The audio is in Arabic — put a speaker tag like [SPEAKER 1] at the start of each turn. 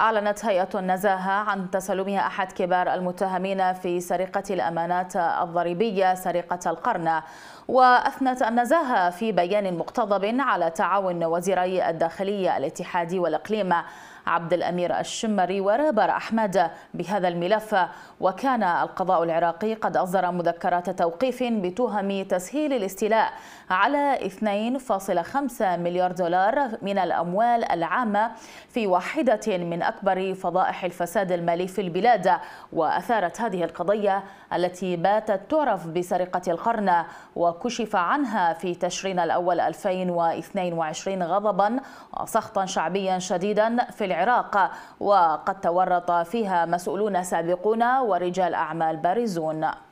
[SPEAKER 1] أعلنت هيئة النزاهة عن تسلمها أحد كبار المتهمين في سرقة الأمانات الضريبية سرقة القرن وأثنت النزاهة في بيان مقتضب على تعاون وزيري الداخلية الاتحادي والإقليم عبد الأمير الشمري ورابر أحمد بهذا الملف وكان القضاء العراقي قد أصدر مذكرات توقيف بتهم تسهيل الاستيلاء على 2.5 مليار دولار من الأموال العامة في واحدة من أكبر فضائح الفساد المالي في البلاد وأثارت هذه القضية التي باتت تعرف بسرقة القرن وكشف عنها في تشرين الأول 2022 غضبا وسخطا شعبيا شديدا في العراق وقد تورط فيها مسؤولون سابقون ورجال أعمال بارزون